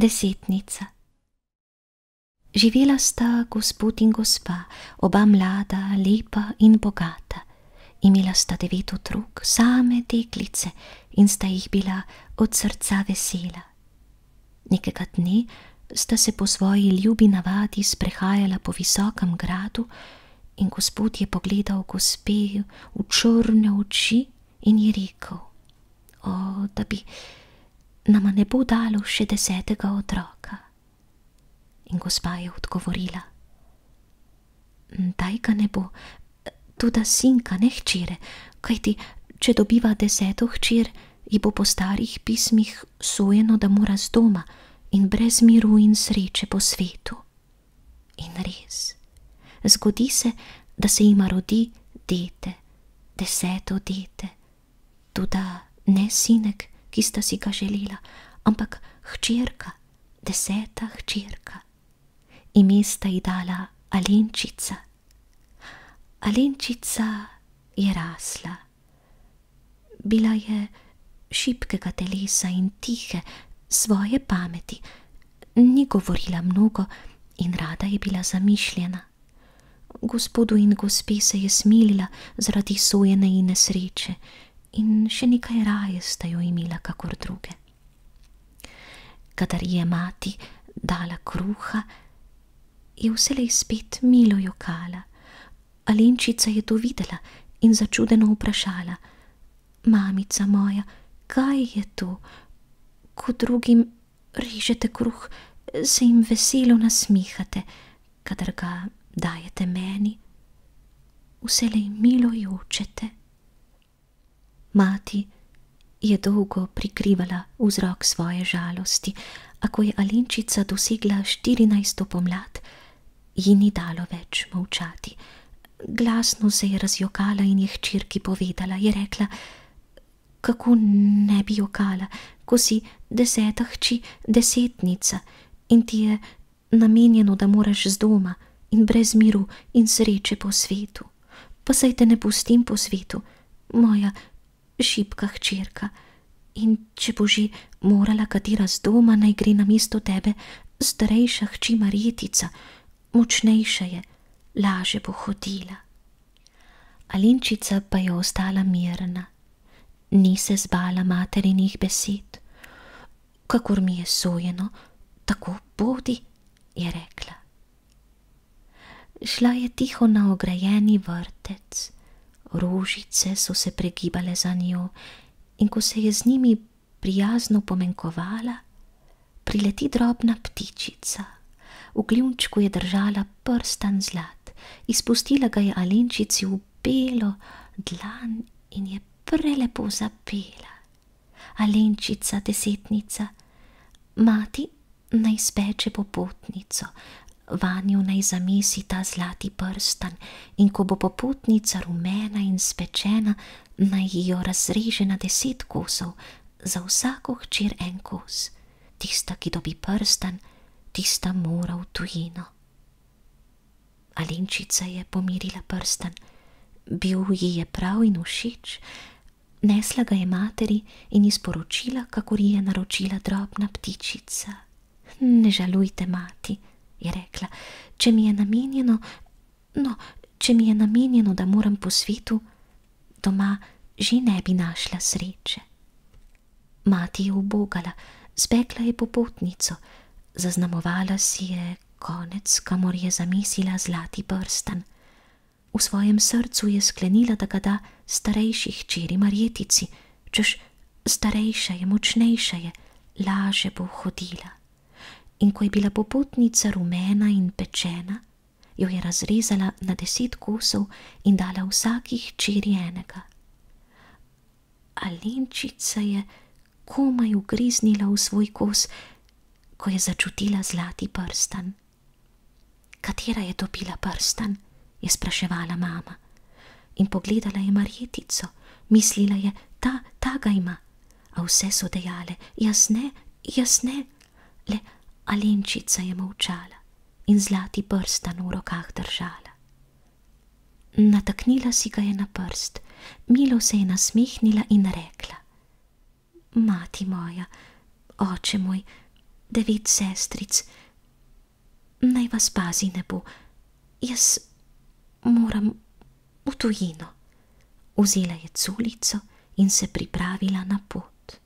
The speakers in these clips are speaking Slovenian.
desetnica. Živela sta gospod in gospa, oba mlada, lepa in bogata. Imela sta devet otrok, same deklice in sta jih bila od srca vesela. Nekega dne sta se po svoji ljubi navadi sprehajala po visokem gradu in gospod je pogledal gospeju v črne oči in ji rekel: O, da bi nama ne bo dalo še desetega otroka. In gospa je odgovorila: Daj ga ne bo, tudi sinka ne hčere, kajti če dobiva deseto hčer, ji bo po starih pismih sojeno, da mora z doma in brez miru in sreče po svetu. In res, zgodi se, da se jima rodi dete, deseto dete, tudi ne sinek ki sta si ga želela, ampak hčerka, deseta hčerka. Ime sta ji dala Alenčica. Alenčica je rasla. Bila je šibkega telesa in tihe, svoje pameti, ni govorila mnogo in rada je bila zamišljena. Gospodu in gospe se je smilila zaradi sojene in nesreče, in še nekaj raje sta jo imela kakor druge. Kadar je mati dala kruha, je vselej spet milo jokala. Alenčica je to videla in začudeno vprašala: Mamica moja, kaj je to, ko drugim režete kruh, se jim veselo nasmihate, kadar ga dajete meni, vselej milo jočete. Mati je dolgo prikrivala vzrok svoje žalosti, a ko je Alinčica dosegla 14. pomlad, ji ni dalo več molčati. Glasno se je razjokala in je hčerki povedala: Je rekla, kako ne bi jokala, ko si deseta hči, desetnica in ti je namenjeno, da moraš z doma in brez miru in sreče po svetu. Pa saj te ne pustim po svetu, moja šipka hčerka. In če bo že morala katera z doma, naj gre na mesto tebe, starejša hči Marjetica, močnejša je, laže bo hodila. Alinčica pa je ostala mirna, ni se zbala materinih besed. Kakor mi je sojeno, tako bodi, je rekla. Šla je tiho na ograjeni vrtec rožice so se pregibale za njo, in ko se je z njimi prijazno pomenkovala, prileti drobna ptičica. V kljunčku je držala prstan zlat, izpustila ga je Alenčici v belo dlan in je prelepo zapela. Alenčica, desetnica, mati naj speče popotnico, vanjo naj zamisi ta zlati prstan in ko bo popotnica rumena in spečena, naj jo razreže na deset kosov, za vsako hčer en kos. Tista, ki dobi prstan, tista mora v tujino. Alinčica je pomirila prstan, bil ji je prav in všeč, nesla ga je materi in izporočila, kakor ji je naročila drobna ptičica. Ne žalujte, mati je rekla, če mi je namenjeno, no, če mi je namenjeno, da moram po svetu, doma že ne bi našla sreče. Mati je ubogala, zbegla je popotnico, zaznamovala si je konec, kamor je zamisila zlati prsten. V svojem srcu je sklenila, da ga da starejši hčeri Marjetici, češ starejša je, močnejša je, laže bo hodila in ko je bila popotnica rumena in pečena, jo je razrezala na deset kosov in dala vsakih čiri enega. Alenčica je komaj ugriznila v svoj kos, ko je začutila zlati prstan. Katera je dobila prstan? je spraševala mama. In pogledala je Marjetico, mislila je, ta, ta ga ima. A vse so dejale, jasne, jasne, le Alinčica je molčala in zlati prstan v rokah držala. Nataknila si ga je na prst, milo se je nasmehnila in rekla: Mati moja, oče moj, devet sestric, naj vas pazi ne bo, jaz moram v tujino. Vzela je culico in se pripravila na pot.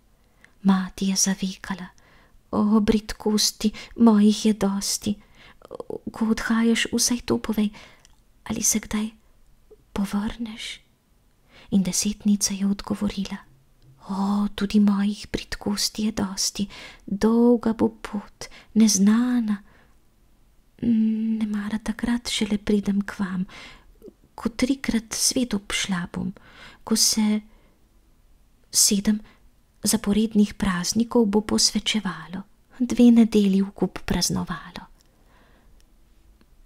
Mati je zavikala. O, britkosti, mojih je dosti. Ko odhajaš, vsaj to povej, ali se kdaj povrneš? In desetnica je odgovorila: O, tudi mojih britkosti je dosti, dolga bo pot, neznana. Ne mara takrat, šele pridem k vam, ko trikrat svet obšla bom, ko se sedem zaporednih praznikov bo posvečevalo, dve nedelji v kup praznovalo.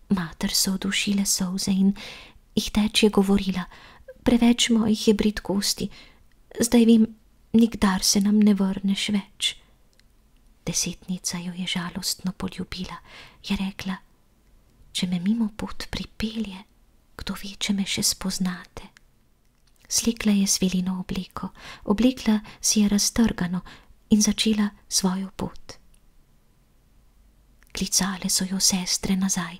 Mater so odušile solze in jih teče govorila: Preveč mojih je britkosti, zdaj vem, nikdar se nam ne vrneš več. Desetnica jo je žalostno poljubila, je rekla: Če me mimo pot pripelje, kdo ve, če me še spoznate slikla je svilino obliko, oblikla si je raztrgano in začela svojo pot. Klicale so jo sestre nazaj,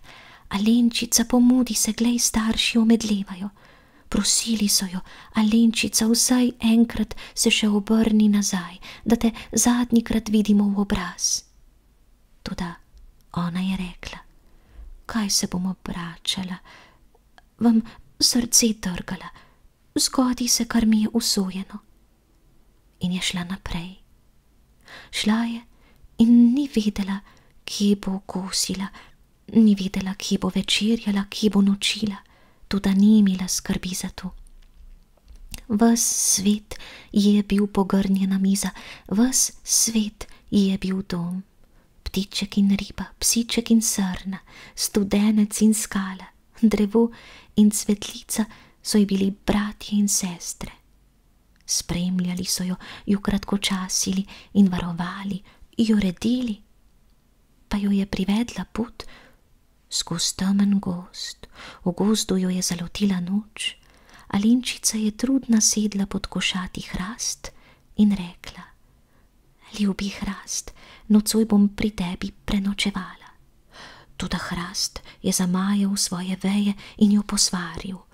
Alenčica pomudi se, glej, starši omedlevajo. Prosili so jo, Alenčica, vsaj enkrat se še obrni nazaj, da te zadnjikrat vidimo v obraz. Toda ona je rekla: Kaj se bom obračala? Vam srce trgala zgodi se, kar mi je usvojeno. In je šla naprej. Šla je in ni vedela, kje bo kosila, ni vedela, kje bo večerjala, kje bo nočila, tudi ni imela skrbi za to. Ves svet je bil pogrnjena miza, ves svet je bil dom. Ptiček in riba, psiček in srna, studenec in skala, drevo in cvetlica, so ji bili bratje in sestre. Spremljali so jo, jo kratkočasili in varovali, jo redili, pa jo je privedla put skozi temen gost. V gozdu jo je zalotila noč, Alinčica je trudna sedla pod košati hrast in rekla: Ljubi hrast, nocoj bom pri tebi prenočevala. Tudi hrast je zamajal svoje veje in jo posvaril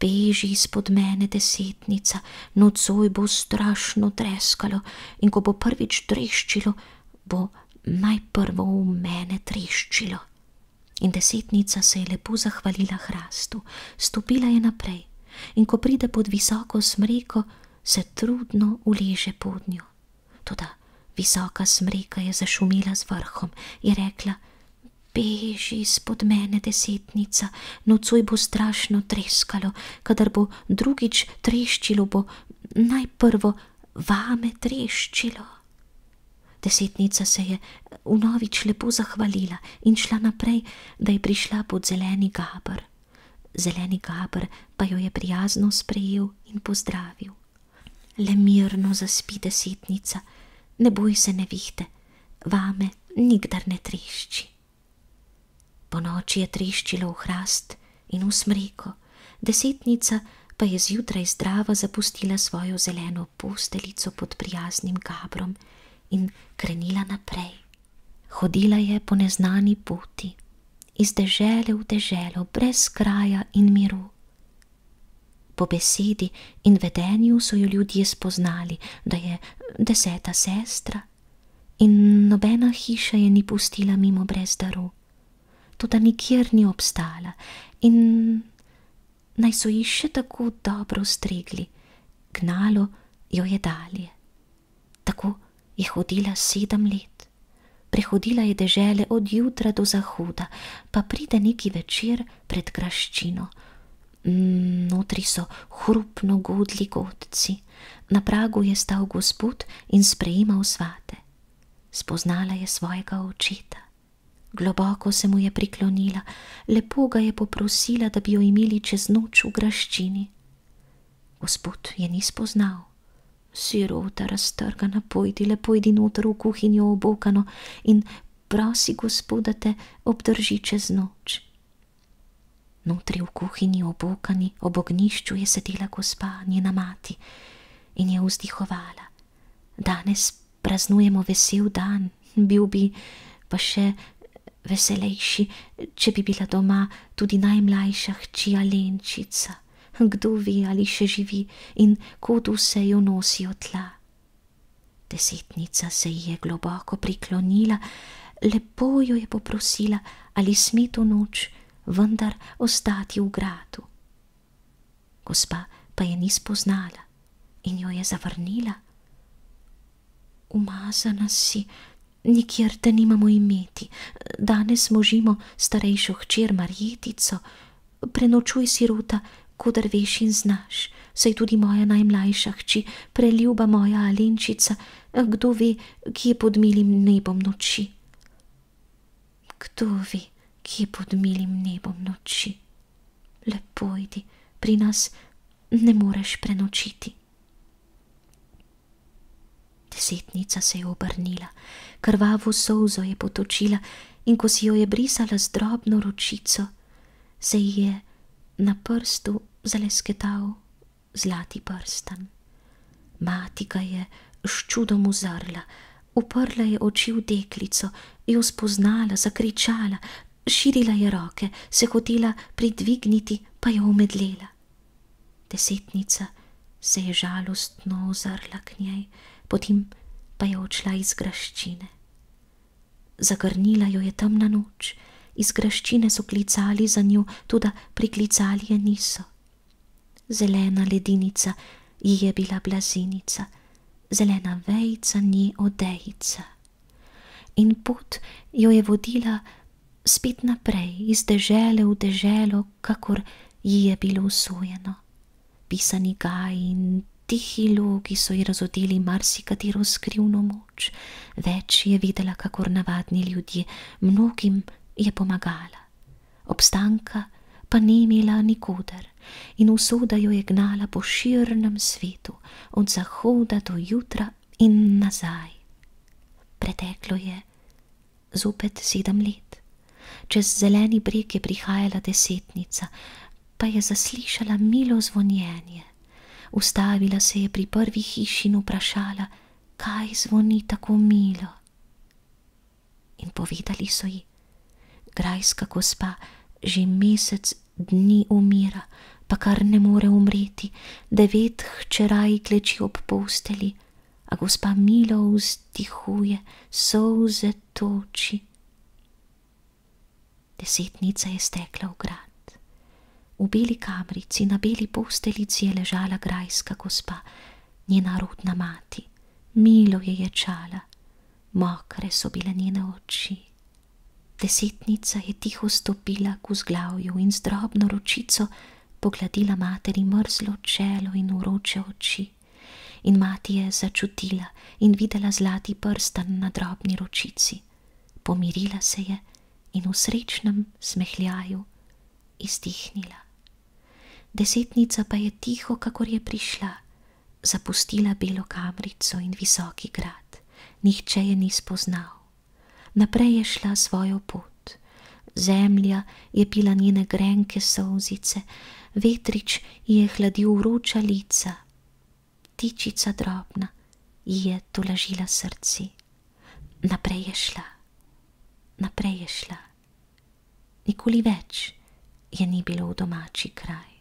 beži izpod mene desetnica, nocoj bo strašno treskalo in ko bo prvič treščilo, bo najprvo v mene treščilo. In desetnica se je lepo zahvalila hrastu, stopila je naprej in ko pride pod visoko smreko, se trudno uleže pod njo. Toda visoka smreka je zašumila z vrhom in rekla, da beži spod mene desetnica, nocoj bo strašno treskalo, kadar bo drugič treščilo, bo najprvo vame treščilo. Desetnica se je vnovič lepo zahvalila in šla naprej, da je prišla pod zeleni gabr. Zeleni gabr pa jo je prijazno sprejel in pozdravil. Le mirno zaspi desetnica, ne boj se ne vihte, vame nikdar ne trešči. Po noči je treščilo v hrast in v smreko, desetnica pa je zjutraj zdrava zapustila svojo zeleno posteljico pod prijaznim gabrom in krenila naprej. Hodila je po neznani poti, iz dežele v deželo, brez kraja in miru. Po besedi in vedenju so jo ljudje spoznali, da je deseta sestra, in nobena hiša je ni pustila mimo brez daru tudi nikjer ni obstala in naj so ji še tako dobro ustregli, gnalo jo je dalje. Tako je hodila sedem let. Prehodila je dežele od jutra do zahoda, pa pride neki večer pred graščino. Notri so hrupno godli godci. Na pragu je stal gospod in sprejemal svate. Spoznala je svojega očeta. Globoko se mu je priklonila, lepo ga je poprosila, da bi jo imeli čez noč v graščini. Gospod je ni spoznal. Sirota raztrgana, pojdi le pojdi noter v kuhinjo obokano in prosi gospoda te obdrži čez noč. Notri v kuhinji obokani, ob ognišču je sedela gospa, njena mati, in je vzdihovala. Danes praznujemo vesel dan, bil bi pa še veselejši, če bi bila doma tudi najmlajša hči Alenčica, kdo ve, ali še živi in kud vse jo nosi od tla. Desetnica se ji je globoko priklonila, lepo jo je poprosila, ali smi to noč vendar ostati v gradu. Gospa pa je ni spoznala in jo je zavrnila. Umazana si, nikjer te nimamo imeti. Danes možimo starejšo hčer Marjetico, prenočuj si ruta, kudar veš in znaš. Sej tudi moja najmlajša hči, preljuba moja Alenčica, kdo ve, ki je pod milim nebom noči. Kdo ve, ki je pod milim nebom noči? Lepo, idi, pri nas ne moreš prenočiti svetnica se je obrnila, krvavo solzo je potočila in ko si jo je brisala z drobno ročico, se ji je na prstu zalesketal zlati prstan. Mati ga je s čudom uzrla, uprla je oči v deklico, jo spoznala, zakričala, širila je roke, se hotela pridvigniti, pa jo omedlela. Desetnica se je žalostno ozrla k njej potem pa je odšla iz graščine. Zagrnila jo je temna noč, iz graščine so klicali za njo, tudi priklicali je niso. Zelena ledinica ji je bila blazinica, zelena vejca ni odejica. In pot jo je vodila spet naprej, iz dežele v deželo, kakor ji je bilo usvojeno. Pisani gaj in tihi logi so ji razodeli marsikatero skrivno moč, več je videla, kakor navadni ljudje, mnogim je pomagala. Obstanka pa ni imela nikoder in usoda jo je gnala po širnem svetu, od zahoda do jutra in nazaj. Preteklo je zopet sedem let. Čez zeleni breg je prihajala desetnica, pa je zaslišala milo zvonjenje ustavila se je pri prvi hiši in vprašala, kaj zvoni tako milo. In povedali so ji: Grajska gospa že mesec dni umira, pa kar ne more umreti, devet hčeraj kleči ob posteli, a gospa milo vzdihuje, solze toči. Desetnica je stekla v grad. V beli kamrici na beli posteljici je ležala grajska gospa, njena rodna mati. Milo je ječala, mokre so bile njene oči. Desetnica je tiho stopila k vzglavju in z drobno ročico pogladila materi mrzlo čelo in uroče oči. In mati je začutila in videla zlati prstan na drobni ročici. Pomirila se je in v srečnem smehljaju istihnila desetnica pa je tiho, kakor je prišla, zapustila belo kamrico in visoki grad. Nihče je ni spoznal. Naprej je šla svojo pot. Zemlja je pila njene grenke solzice, vetrič ji je hladil vroča lica. Tičica drobna ji je tolažila srci. Naprej je šla, naprej je šla. Nikoli več je ni bilo v domači kraj.